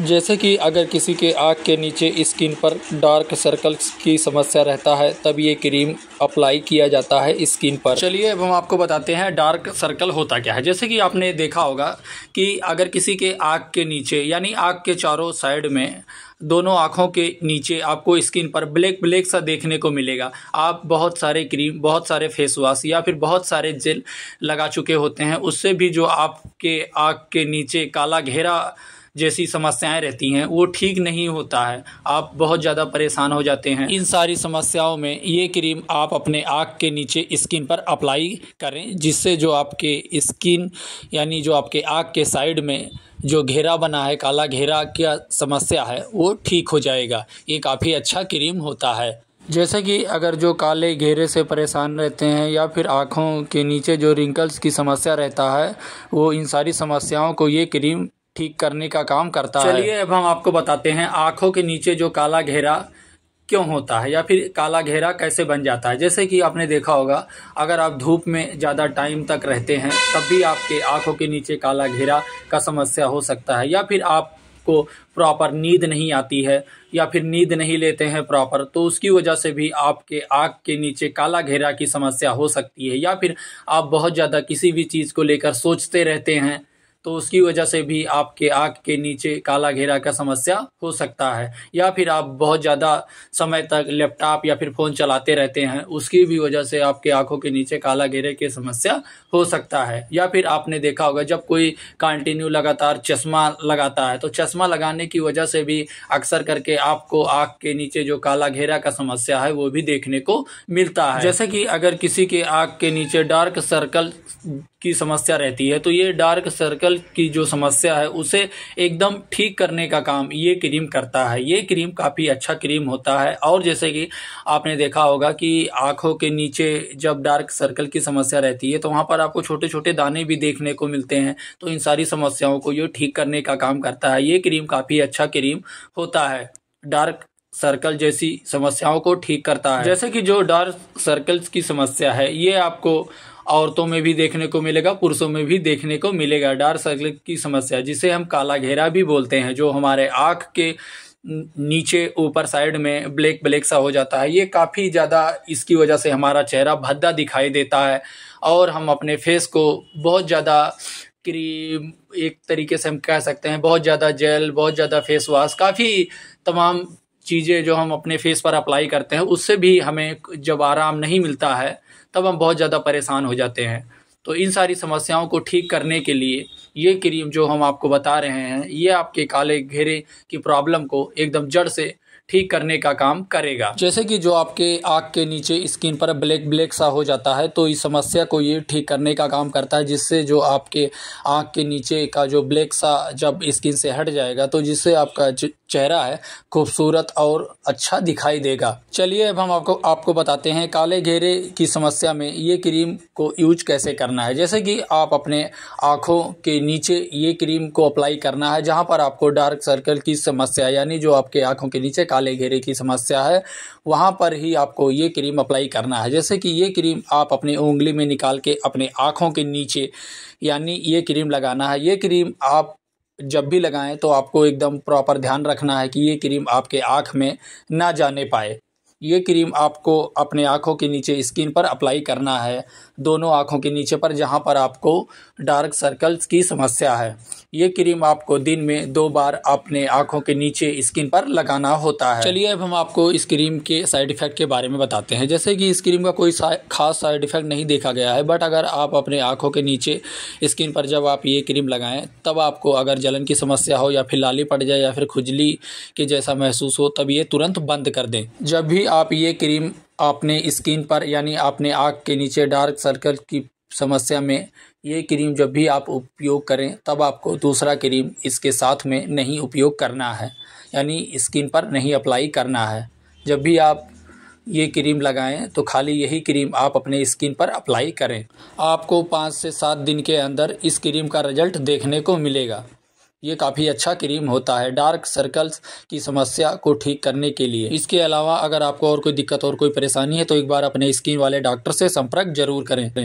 जैसे कि अगर किसी के आँख के नीचे स्किन पर डार्क सर्कल्स की समस्या रहता है तब ये क्रीम अप्लाई किया जाता है स्किन पर चलिए अब हम आपको बताते हैं डार्क सर्कल होता क्या है जैसे कि आपने देखा होगा कि अगर किसी के आँख के नीचे यानी आँख के चारों साइड में दोनों आँखों के नीचे आपको स्किन पर ब्लैक ब्लैक सा देखने को मिलेगा आप बहुत सारे क्रीम बहुत सारे फेस वॉश या फिर बहुत सारे जेल लगा चुके होते हैं उससे भी जो आपके आँख के नीचे काला घेरा जैसी समस्याएं रहती हैं वो ठीक नहीं होता है आप बहुत ज़्यादा परेशान हो जाते हैं इन सारी समस्याओं में ये क्रीम आप अपने आँख के नीचे स्किन पर अप्लाई करें जिससे जो आपके स्किन यानी जो आपके आँख के साइड में जो घेरा बना है काला घेरा क्या समस्या है वो ठीक हो जाएगा ये काफ़ी अच्छा क्रीम होता है जैसे कि अगर जो काले घेरे से परेशान रहते हैं या फिर आँखों के नीचे जो रिंकल्स की समस्या रहता है वो इन सारी समस्याओं को ये क्रीम ठीक करने का काम करता है चलिए अब हम आपको बताते हैं आंखों के नीचे जो काला घेरा क्यों होता है या फिर काला घेरा कैसे बन जाता है जैसे कि आपने देखा होगा अगर आप धूप में ज़्यादा टाइम तक रहते हैं तब भी आपके आंखों के नीचे काला घेरा का समस्या हो सकता है या फिर आपको प्रॉपर नींद नहीं आती है या फिर नींद नहीं लेते हैं प्रॉपर तो उसकी वजह से भी आपके आँख के नीचे काला घेरा की समस्या हो सकती है या फिर आप बहुत ज़्यादा किसी भी चीज़ को लेकर सोचते रहते हैं तो उसकी वजह से भी आपके आँख के नीचे काला घेरा का समस्या हो सकता है या फिर आप बहुत ज़्यादा समय तक लैपटॉप या फिर फ़ोन चलाते रहते हैं उसकी भी वजह से आपके आंखों के नीचे काला घेरे की समस्या हो सकता है या फिर आपने देखा होगा जब कोई कंटिन्यू लगातार चश्मा लगाता है तो चश्मा लगाने की वजह से भी अक्सर करके आपको आँख के नीचे जो काला घेरा का समस्या है वो भी देखने को मिलता है जैसे कि अगर किसी के आँख के नीचे डार्क सर्कल की समस्या रहती है तो ये डार्क सर्कल की जो समस्या है उसे एकदम ठीक करने का काम ये क्रीम करता है ये क्रीम काफ़ी अच्छा क्रीम होता है और जैसे कि आपने देखा होगा कि आंखों के नीचे जब डार्क सर्कल की समस्या रहती है तो वहाँ पर आपको छोटे छोटे दाने भी देखने को मिलते हैं तो इन सारी समस्याओं को ये ठीक करने का काम करता है ये क्रीम काफ़ी अच्छा क्रीम होता है डार्क सर्कल जैसी समस्याओं को ठीक करता है जैसे कि जो डार्क सर्कल्स की समस्या है ये आपको औरतों में भी देखने को मिलेगा पुरुषों में भी देखने को मिलेगा डार्क सर्कल की समस्या जिसे हम काला घेरा भी बोलते हैं जो हमारे आँख के नीचे ऊपर साइड में ब्लैक ब्लैक सा हो जाता है ये काफ़ी ज़्यादा इसकी वजह से हमारा चेहरा भद्दा दिखाई देता है और हम अपने फेस को बहुत ज़्यादा क्रीम एक तरीके से हम कह सकते हैं बहुत ज़्यादा जेल बहुत ज़्यादा फेस वाश काफ़ी तमाम चीज़ें जो हम अपने फेस पर अप्लाई करते हैं उससे भी हमें जब आराम नहीं मिलता है तब हम बहुत ज़्यादा परेशान हो जाते हैं तो इन सारी समस्याओं को ठीक करने के लिए ये क्रीम जो हम आपको बता रहे हैं ये आपके काले घेरे की प्रॉब्लम को एकदम जड़ से ठीक करने का काम करेगा जैसे कि जो आपके आंख के नीचे स्किन पर ब्लैक ब्लैक सा हो जाता है तो इस समस्या को ये ठीक करने का काम करता है जिससे जो आपके आँख के नीचे का जो ब्लैक सा जब स्किन से हट जाएगा तो जिससे आपका चेहरा है खूबसूरत और अच्छा दिखाई देगा चलिए अब हम आपको आपको बताते हैं काले घेरे की समस्या में ये क्रीम को यूज कैसे करना है जैसे कि आप अपने आँखों के नीचे ये क्रीम को अप्लाई करना है जहाँ पर आपको डार्क सर्कल की समस्या यानी जो आपके आँखों के नीचे काले घेरे की समस्या है वहाँ पर ही आपको ये क्रीम अप्लाई करना है जैसे कि ये क्रीम आप अपनी उंगली में निकाल के अपने आँखों के नीचे यानी ये क्रीम लगाना है ये क्रीम आप जब भी लगाएं तो आपको एकदम प्रॉपर ध्यान रखना है कि ये क्रीम आपके आँख में ना जाने पाए ये क्रीम आपको अपने आँखों के नीचे स्किन पर अप्लाई करना है दोनों आँखों के नीचे पर जहाँ पर आपको डार्क सर्कल्स की समस्या है ये क्रीम आपको दिन में दो बार अपने आँखों के नीचे स्किन पर लगाना होता है चलिए अब हम आपको इस क्रीम के साइड इफ़ेक्ट के बारे में बताते हैं जैसे कि इस क्रीम का कोई खास साइड इफ़ेक्ट नहीं देखा गया है बट अगर आप अपने आँखों के नीचे स्किन पर जब आप ये क्रीम लगाएं तब आपको अगर जलन की समस्या हो या फिर लाली पड़ जाए या फिर खुजली के जैसा महसूस हो तब ये तुरंत बंद कर दें जब भी आप ये क्रीम आपने स्किन पर यानी आपने आँख के नीचे डार्क सर्कल की समस्या में ये क्रीम जब भी आप उपयोग करें तब आपको दूसरा क्रीम इसके साथ में नहीं उपयोग करना है यानी स्किन पर नहीं अप्लाई करना है जब भी आप ये क्रीम लगाएं तो खाली यही क्रीम आप अपने स्किन पर अप्लाई करें आपको पाँच से सात दिन के अंदर इस क्रीम का रिजल्ट देखने को मिलेगा ये काफ़ी अच्छा क्रीम होता है डार्क सर्कल्स की समस्या को ठीक करने के लिए इसके अलावा अगर आपको और कोई दिक्कत और कोई परेशानी है तो एक बार अपने स्किन वाले डॉक्टर से संपर्क जरूर करें